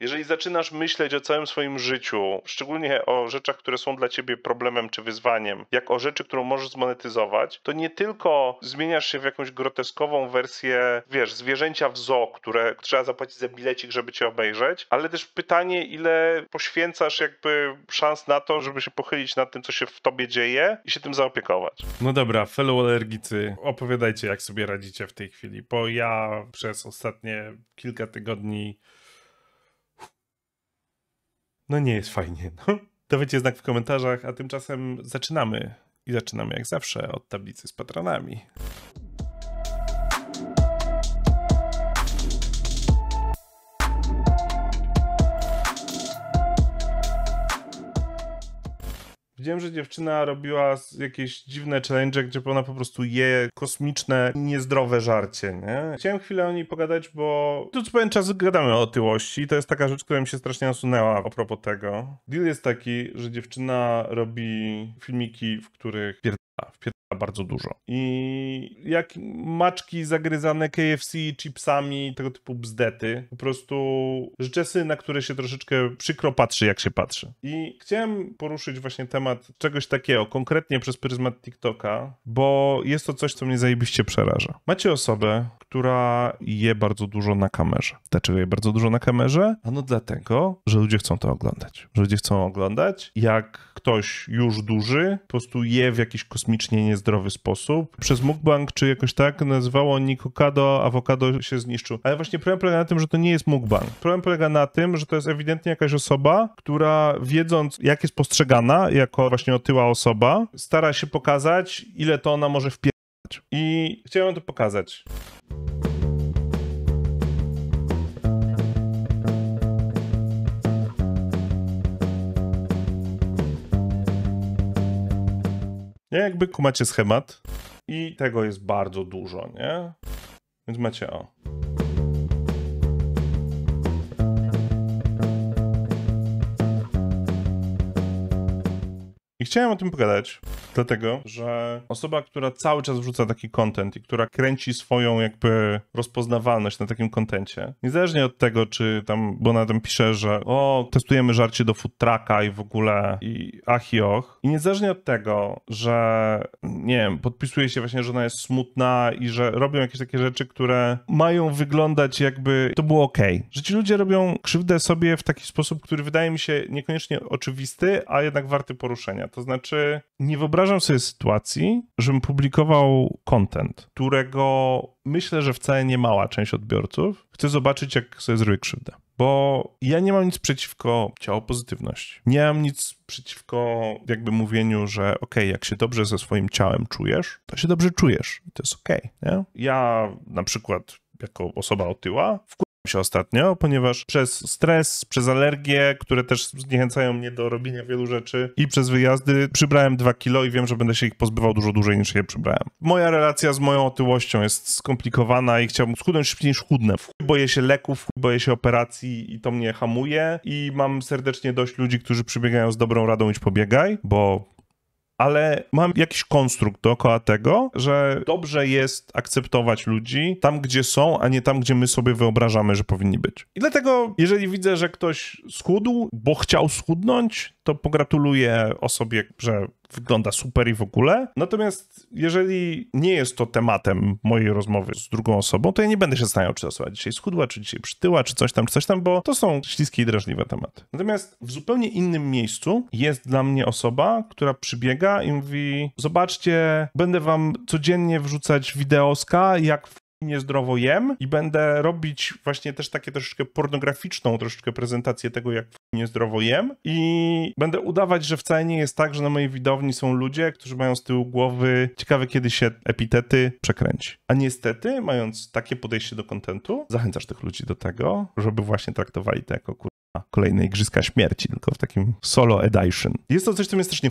Jeżeli zaczynasz myśleć o całym swoim życiu, szczególnie o rzeczach, które są dla ciebie problemem czy wyzwaniem, jak o rzeczy, którą możesz zmonetyzować, to nie tylko zmieniasz się w jakąś groteskową wersję, wiesz, zwierzęcia w zoo, które trzeba zapłacić za bilecik, żeby cię obejrzeć, ale też pytanie, ile poświęcasz jakby szans na to, żeby się pochylić nad tym, co się w tobie dzieje i się tym zaopiekować. No dobra, fellow alergicy, opowiadajcie, jak sobie radzicie w tej chwili, bo ja przez ostatnie kilka tygodni no nie jest fajnie. No. Dawajcie znak w komentarzach, a tymczasem zaczynamy. I zaczynamy jak zawsze od tablicy z patronami. Widziałem, że dziewczyna robiła jakieś dziwne challenge, gdzie ona po prostu je kosmiczne, niezdrowe żarcie, nie? Chciałem chwilę o niej pogadać, bo tu co pewien czas gadamy o otyłości. To jest taka rzecz, która mi się strasznie nasunęła a propos tego. Deal jest taki, że dziewczyna robi filmiki, w których bardzo dużo. I jak maczki zagryzane KFC, chipsami, tego typu bzdety, po prostu rzeczy, na które się troszeczkę przykro patrzy, jak się patrzy. I chciałem poruszyć właśnie temat czegoś takiego, konkretnie przez pryzmat TikToka, bo jest to coś, co mnie zajebiście przeraża. Macie osobę, która je bardzo dużo na kamerze. Dlaczego je bardzo dużo na kamerze? Ano dlatego, że ludzie chcą to oglądać. Że ludzie chcą oglądać, jak ktoś już duży po prostu je w jakiś kosmicznie nieznośny niezdrowy sposób. Przez mukbang, czy jakoś tak, nazywało nikokado, awokado się zniszczył. Ale właśnie problem polega na tym, że to nie jest mukbang. Problem polega na tym, że to jest ewidentnie jakaś osoba, która wiedząc, jak jest postrzegana jako właśnie otyła osoba, stara się pokazać, ile to ona może wpierać. I chciałem to pokazać. Nie? Jakby kumacie schemat i tego jest bardzo dużo, nie? Więc macie o. I chciałem o tym pogadać. Dlatego, że osoba, która cały czas wrzuca taki content i która kręci swoją jakby rozpoznawalność na takim kontencie, niezależnie od tego, czy tam, bo na tym pisze, że o, testujemy żarcie do food trucka i w ogóle i ach i och. I niezależnie od tego, że nie wiem, podpisuje się właśnie, że ona jest smutna i że robią jakieś takie rzeczy, które mają wyglądać jakby to było ok. Że ci ludzie robią krzywdę sobie w taki sposób, który wydaje mi się niekoniecznie oczywisty, a jednak warty poruszenia. To znaczy, nie wyobrażam wyobrażam sobie sytuacji, żebym publikował content, którego myślę, że wcale nie mała część odbiorców chce zobaczyć, jak sobie zrobię krzywdę. Bo ja nie mam nic przeciwko ciało pozytywności. Nie mam nic przeciwko jakby mówieniu, że ok, jak się dobrze ze swoim ciałem czujesz, to się dobrze czujesz. I to jest ok. Ja na przykład jako osoba otyła, się ostatnio, ponieważ przez stres, przez alergie, które też zniechęcają mnie do robienia wielu rzeczy i przez wyjazdy przybrałem dwa kilo i wiem, że będę się ich pozbywał dużo dłużej niż je przybrałem. Moja relacja z moją otyłością jest skomplikowana i chciałbym schudnąć szybciej niż chudnę. Boję się leków, boję się operacji i to mnie hamuje i mam serdecznie dość ludzi, którzy przybiegają z dobrą radą idź pobiegaj, bo ale mam jakiś konstrukt dookoła tego, że dobrze jest akceptować ludzi tam, gdzie są, a nie tam, gdzie my sobie wyobrażamy, że powinni być. I dlatego, jeżeli widzę, że ktoś schudł, bo chciał schudnąć, to pogratuluję osobie, że wygląda super i w ogóle. Natomiast jeżeli nie jest to tematem mojej rozmowy z drugą osobą, to ja nie będę się zastanawiał, czy ta osoba dzisiaj schudła, czy dzisiaj przytyła, czy coś tam, czy coś tam, bo to są śliskie i drażliwe tematy. Natomiast w zupełnie innym miejscu jest dla mnie osoba, która przybiega i mówi: Zobaczcie, będę wam codziennie wrzucać wideoska, jak niezdrowo jem i będę robić właśnie też takie troszeczkę pornograficzną troszeczkę prezentację tego, jak niezdrowo jem i będę udawać, że wcale nie jest tak, że na mojej widowni są ludzie, którzy mają z tyłu głowy ciekawe, kiedy się epitety przekręci. A niestety, mając takie podejście do kontentu, zachęcasz tych ludzi do tego, żeby właśnie traktowali to jako kur... kolejne igrzyska śmierci, tylko w takim solo edition. Jest to coś, co mnie strasznie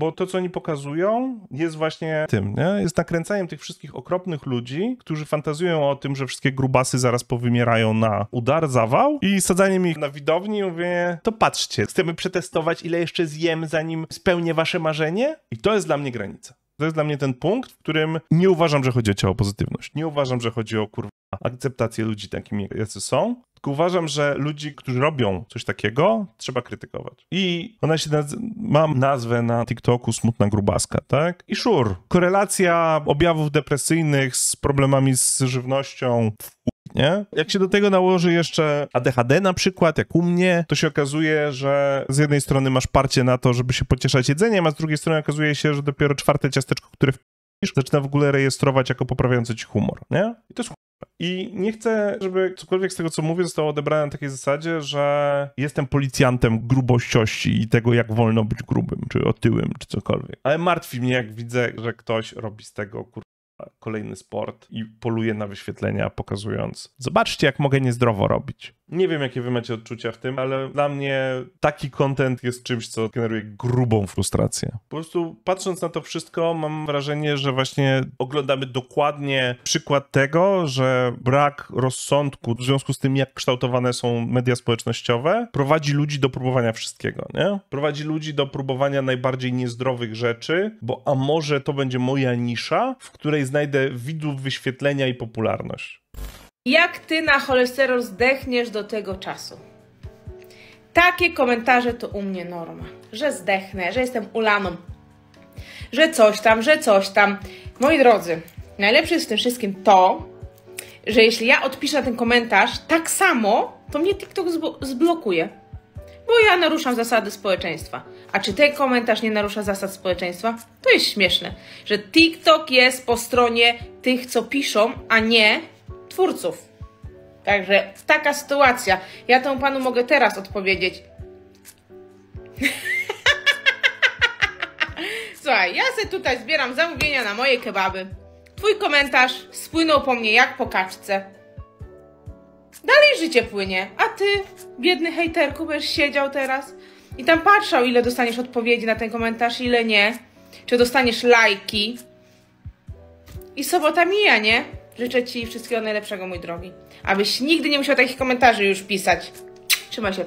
bo to, co oni pokazują, jest właśnie tym, nie? jest nakręcaniem tych wszystkich okropnych ludzi, którzy fantazują o tym, że wszystkie grubasy zaraz powymierają na udar, zawał i sadzaniem ich na widowni i mówię, to patrzcie, chcemy przetestować, ile jeszcze zjem, zanim spełnię wasze marzenie i to jest dla mnie granica. To jest dla mnie ten punkt, w którym nie uważam, że chodzi o ciało pozytywność. Nie uważam, że chodzi o kurwa akceptację ludzi takimi, jacy są. Tylko uważam, że ludzi, którzy robią coś takiego, trzeba krytykować. I ona się naz mam nazwę na TikToku smutna grubaska, tak? I szur, korelacja objawów depresyjnych z problemami z żywnością nie? Jak się do tego nałoży jeszcze ADHD na przykład, jak u mnie, to się okazuje, że z jednej strony masz parcie na to, żeby się pocieszać jedzeniem, a z drugiej strony okazuje się, że dopiero czwarte ciasteczko, które wpisz, zaczyna w ogóle rejestrować jako poprawiające ci humor, nie? I to jest i nie chcę, żeby cokolwiek z tego, co mówię, zostało odebrane na takiej zasadzie, że jestem policjantem grubościości i tego, jak wolno być grubym, czy otyłym, czy cokolwiek. Ale martwi mnie, jak widzę, że ktoś robi z tego kur... kolejny sport i poluje na wyświetlenia, pokazując, zobaczcie, jak mogę niezdrowo robić. Nie wiem, jakie wy macie odczucia w tym, ale dla mnie taki content jest czymś, co generuje grubą frustrację. Po prostu patrząc na to wszystko, mam wrażenie, że właśnie oglądamy dokładnie przykład tego, że brak rozsądku w związku z tym, jak kształtowane są media społecznościowe, prowadzi ludzi do próbowania wszystkiego, nie? Prowadzi ludzi do próbowania najbardziej niezdrowych rzeczy, bo a może to będzie moja nisza, w której znajdę widzów, wyświetlenia i popularność. Jak ty na cholesterol zdechniesz do tego czasu? Takie komentarze to u mnie norma, że zdechnę, że jestem ulaną, że coś tam, że coś tam. Moi drodzy, najlepsze jest w tym wszystkim to, że jeśli ja odpiszę na ten komentarz tak samo, to mnie TikTok zblokuje, bo ja naruszam zasady społeczeństwa. A czy ten komentarz nie narusza zasad społeczeństwa? To jest śmieszne, że TikTok jest po stronie tych, co piszą, a nie twórców. Także taka sytuacja. Ja temu panu mogę teraz odpowiedzieć. Słuchaj, ja se tutaj zbieram zamówienia na moje kebaby. Twój komentarz spłynął po mnie jak po kaczce. Dalej życie płynie, a ty, biedny hejterku, będziesz siedział teraz i tam patrzał, ile dostaniesz odpowiedzi na ten komentarz, ile nie. Czy dostaniesz lajki. I sobota mija, nie? Życzę Ci wszystkiego najlepszego, mój drogi. Abyś nigdy nie musiał takich komentarzy już pisać. Trzymaj się.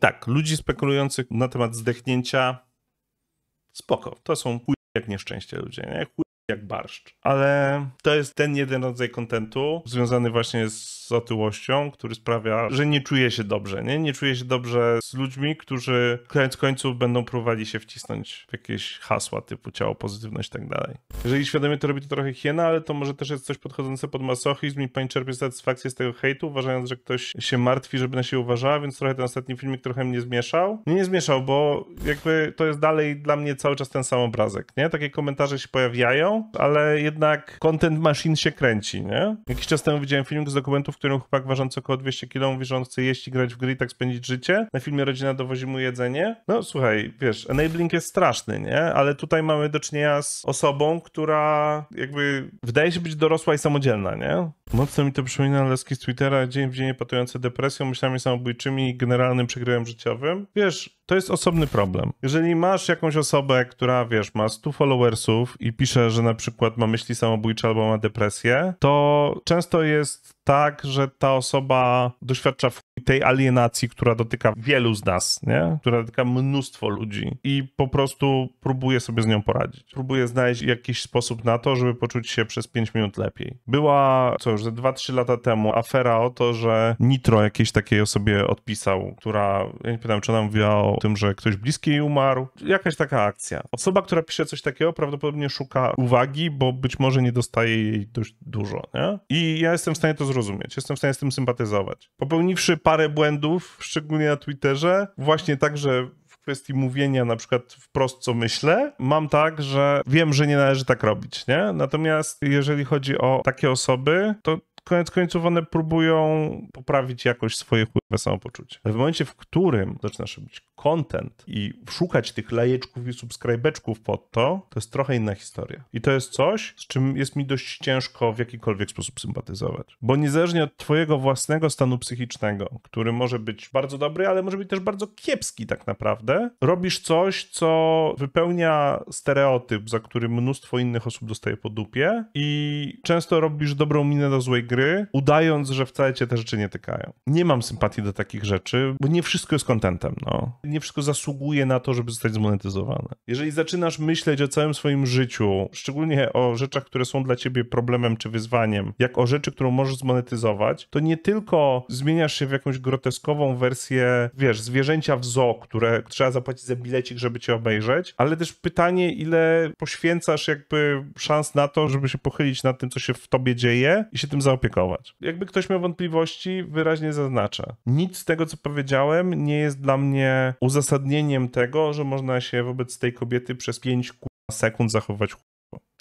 Tak, ludzi spekulujących na temat zdechnięcia spoko. To są chuj jak nieszczęście ludzie, nie? Chuj jak barszcz. Ale to jest ten jeden rodzaj kontentu związany właśnie z otyłością, który sprawia, że nie czuję się dobrze, nie? Nie czuję się dobrze z ludźmi, którzy koniec końców będą próbowali się wcisnąć w jakieś hasła typu ciało, pozytywność i tak dalej. Jeżeli świadomie to robi, to trochę hiena, ale to może też jest coś podchodzące pod masochizm i pani czerpie satysfakcję z tego hejtu, uważając, że ktoś się martwi, żeby na siebie uważała, więc trochę ten ostatni filmik trochę mnie zmieszał. Nie, nie zmieszał, bo jakby to jest dalej dla mnie cały czas ten sam obrazek, nie? Takie komentarze się pojawiają, ale jednak content machine się kręci, nie? Jakiś czas temu widziałem filmik z dokumentów, w którym chłopak ważący około 200 kg mówi, że on chce jeść i grać w gry i tak spędzić życie. Na filmie rodzina dowozi mu jedzenie. No słuchaj, wiesz, enabling jest straszny, nie? Ale tutaj mamy do czynienia z osobą, która jakby wydaje się być dorosła i samodzielna, nie? Mocno mi to przypomina leski z Twittera, dzień w dzień patujące depresją, myślami samobójczymi i generalnym przegrywem życiowym. Wiesz, to jest osobny problem. Jeżeli masz jakąś osobę, która, wiesz, ma 100 followersów i pisze, że na przykład ma myśli samobójcze albo ma depresję, to często jest tak, że ta osoba doświadcza tej alienacji, która dotyka wielu z nas, nie? która dotyka mnóstwo ludzi i po prostu próbuje sobie z nią poradzić. Próbuje znaleźć jakiś sposób na to, żeby poczuć się przez 5 minut lepiej. Była, co już, ze 2-3 lata temu afera o to, że Nitro jakiejś takiej osobie odpisał, która, ja nie pamiętam, czy ona mówiła o tym, że ktoś bliski jej umarł. Jakaś taka akcja. Osoba, która pisze coś takiego, prawdopodobnie szuka uwagi, bo być może nie dostaje jej dość dużo, nie? I ja jestem w stanie to zrozumieć zrozumieć, jestem w stanie z tym sympatyzować. Popełniwszy parę błędów, szczególnie na Twitterze, właśnie także kwestii mówienia na przykład wprost, co myślę, mam tak, że wiem, że nie należy tak robić, nie? Natomiast jeżeli chodzi o takie osoby, to koniec końców one próbują poprawić jakoś swoje chłopie samopoczucie. Ale w momencie, w którym zaczynasz robić content i szukać tych lajeczków i subskrybeczków pod to, to jest trochę inna historia. I to jest coś, z czym jest mi dość ciężko w jakikolwiek sposób sympatyzować. Bo niezależnie od twojego własnego stanu psychicznego, który może być bardzo dobry, ale może być też bardzo kiepski tak naprawdę, robisz coś, co wypełnia stereotyp, za który mnóstwo innych osób dostaje po dupie i często robisz dobrą minę do złej gry, gry, udając, że wcale cię te rzeczy nie tykają. Nie mam sympatii do takich rzeczy, bo nie wszystko jest kontentem, no. Nie wszystko zasługuje na to, żeby zostać zmonetyzowane. Jeżeli zaczynasz myśleć o całym swoim życiu, szczególnie o rzeczach, które są dla ciebie problemem czy wyzwaniem, jak o rzeczy, którą możesz zmonetyzować, to nie tylko zmieniasz się w jakąś groteskową wersję, wiesz, zwierzęcia w zoo, które trzeba zapłacić za bilecik, żeby cię obejrzeć, ale też pytanie, ile poświęcasz jakby szans na to, żeby się pochylić nad tym, co się w tobie dzieje i się tym zaopiekować krytykować. Jakby ktoś miał wątpliwości, wyraźnie zaznaczę. Nic z tego, co powiedziałem, nie jest dla mnie uzasadnieniem tego, że można się wobec tej kobiety przez 5 sekund zachowywać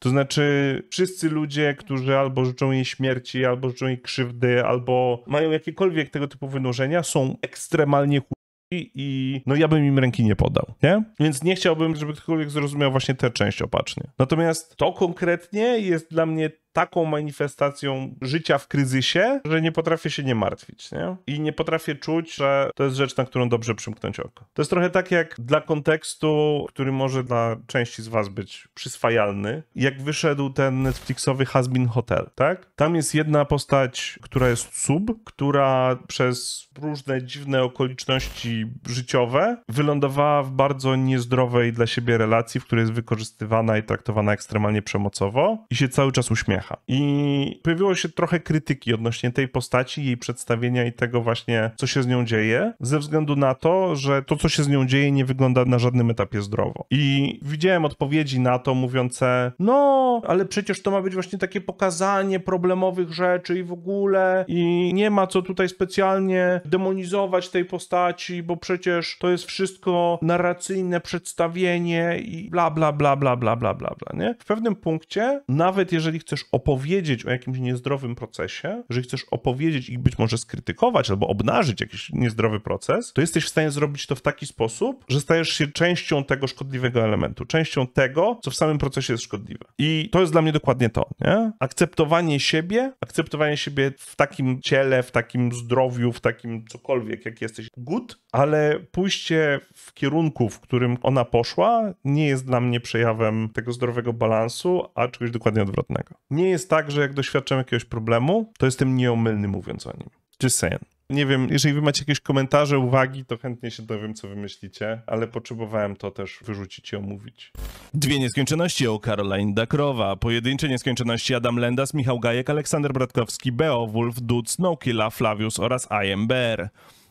to znaczy, wszyscy ludzie, którzy albo życzą jej śmierci, albo życzą jej krzywdy, albo mają jakiekolwiek tego typu wynurzenia, są ekstremalnie chłopi i no ja bym im ręki nie podał, nie? Więc nie chciałbym, żeby ktokolwiek zrozumiał właśnie tę część opacznie. Natomiast to konkretnie jest dla mnie taką manifestacją życia w kryzysie, że nie potrafię się nie martwić, nie? I nie potrafię czuć, że to jest rzecz, na którą dobrze przymknąć oko. To jest trochę tak jak dla kontekstu, który może dla części z was być przyswajalny, jak wyszedł ten Netflixowy Hasbin Hotel, tak? Tam jest jedna postać, która jest sub, która przez różne dziwne okoliczności życiowe wylądowała w bardzo niezdrowej dla siebie relacji, w której jest wykorzystywana i traktowana ekstremalnie przemocowo i się cały czas uśmiecha. I pojawiło się trochę krytyki odnośnie tej postaci, jej przedstawienia i tego właśnie, co się z nią dzieje, ze względu na to, że to, co się z nią dzieje, nie wygląda na żadnym etapie zdrowo. I widziałem odpowiedzi na to mówiące, no, ale przecież to ma być właśnie takie pokazanie problemowych rzeczy i w ogóle, i nie ma co tutaj specjalnie demonizować tej postaci, bo przecież to jest wszystko narracyjne przedstawienie i bla, bla, bla, bla, bla, bla, bla, bla, nie? W pewnym punkcie, nawet jeżeli chcesz opowiedzieć o jakimś niezdrowym procesie, że chcesz opowiedzieć i być może skrytykować albo obnażyć jakiś niezdrowy proces, to jesteś w stanie zrobić to w taki sposób, że stajesz się częścią tego szkodliwego elementu, częścią tego, co w samym procesie jest szkodliwe. I to jest dla mnie dokładnie to, nie? Akceptowanie siebie, akceptowanie siebie w takim ciele, w takim zdrowiu, w takim cokolwiek, jak jesteś good, ale pójście w kierunku, w którym ona poszła, nie jest dla mnie przejawem tego zdrowego balansu, a czegoś dokładnie odwrotnego. Nie nie jest tak, że jak doświadczam jakiegoś problemu, to jestem nieomylny mówiąc o nim. Just saying. Nie wiem, jeżeli wy macie jakieś komentarze, uwagi, to chętnie się dowiem, co wy myślicie, ale potrzebowałem to też wyrzucić i omówić. Dwie nieskończoności o Caroline Dakrowa, pojedyncze nieskończoności Adam Lendas, Michał Gajek, Aleksander Bratkowski, Beowulf, Dud, Snowkilla, Flavius oraz IMBR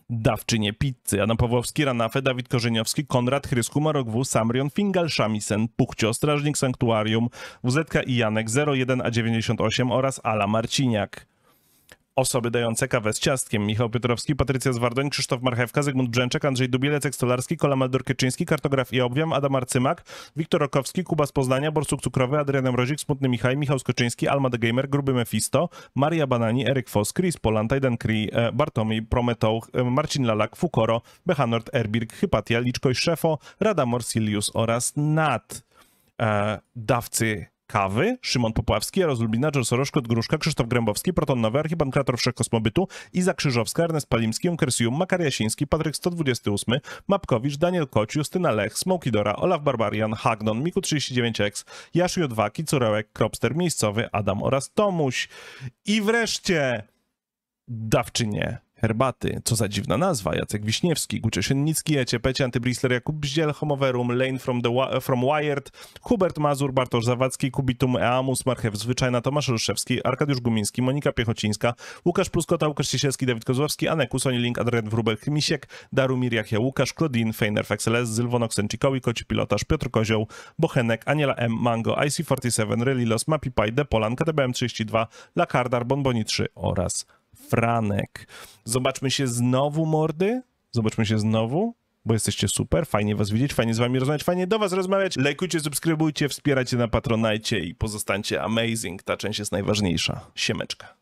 dawczynie pizzy. Adam Pawłowski, Ranafe, Dawid Korzeniowski, Konrad Chrysku, Marok Samrion, Fingal, Szamisen, Puchcio, Strażnik Sanktuarium, WZK i Janek 01A98 oraz Ala Marciniak. Osoby dające kawę z ciastkiem. Michał Piotrowski, Patrycja Zwardoń, Krzysztof Marchewka, Zygmunt Brzęczek, Andrzej Dubielec, Ekstolarski, Kola maldor Kartograf i Obwiam, Adam Arcymak, Wiktor Okowski, Kuba z Poznania, Borsuk Cukrowy, Adrian Mrozik, Smutny Michaj, Michał Skoczyński, Alma the Gamer, Gruby Mefisto, Maria Banani, Eryk Fos, Chris Polanta, Eden Kri, e, Bartomi, Prometeu, Marcin Lalak, Fukoro, Behanort, Erbirg, Hypatia, Liczkoj Szefo, Rada, Morsilius oraz Nat. E, dawcy Kawy, Szymon Popławski, Jaros Lubina George Soroszkot, Gruszka, Krzysztof Grębowski, Proton Nowy, Archiban Kreator Wszechkosmobytu, Iza Krzyżowska, Ernest Palimski, Unkersium, Makar Jasiński, Patryk 128, Mapkowicz, Daniel Koć, Justyna Lech, Smoki Dora, Olaf Barbarian, Hagnon, Miku39X, Jasiu Odwaki, Curełek, Kropster Miejscowy, Adam oraz Tomuś. I wreszcie dawczynie herbaty. Co za dziwna nazwa. Jacek Wiśniewski, Gucze Szennicki, Ecie Pecie, Antybrisler, Jakub Bździel, Homoverum, Lane from, the, from Wired, Hubert Mazur, Bartosz Zawadzki, Kubitum Eamus, Marchew Zwyczajna, Tomasz Ruszewski, Arkadiusz Gumiński, Monika Piechocińska, Łukasz Pluskota, Łukasz Ciesielski, Dawid Kozłowski, Aneku, Link, Adrian Wrubel, Chmisiek, Darumir Jachia, Łukasz, Klodin, Feiner Fexeles, Zylwon Oksenczykowi, Koci Pilotaż, Piotr Kozioł, Bochenek, Aniela M, Mango, IC47, Relilos, Mapipai, Depolan, KTBM32, Lakardar, Bonboni3 oraz Franek. Zobaczmy się znowu, mordy. Zobaczmy się znowu bo jesteście super, fajnie was widzieć, fajnie z wami rozmawiać, fajnie do was rozmawiać. Lajkujcie, subskrybujcie, wspierajcie na Patronajcie i pozostańcie amazing. Ta część jest najważniejsza. Siemeczka.